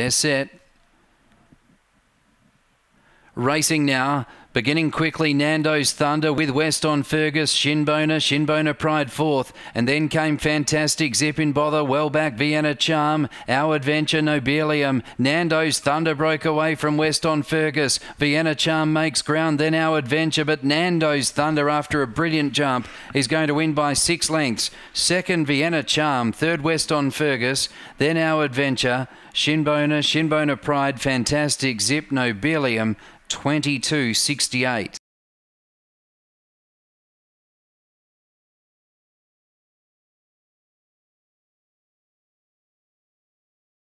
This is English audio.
That's it. Racing now Beginning quickly, Nando's Thunder with West on Fergus, Shinbona, Shinbona Pride fourth, and then came Fantastic, Zip in Bother, well back Vienna Charm, Our Adventure, Nobelium. Nando's Thunder broke away from West on Fergus. Vienna Charm makes ground, then Our Adventure, but Nando's Thunder, after a brilliant jump, is going to win by six lengths. Second, Vienna Charm, third, West on Fergus, then Our Adventure, Shinbona, Shinbona Pride, Fantastic, Zip, Nobelium, 22, 6. 68.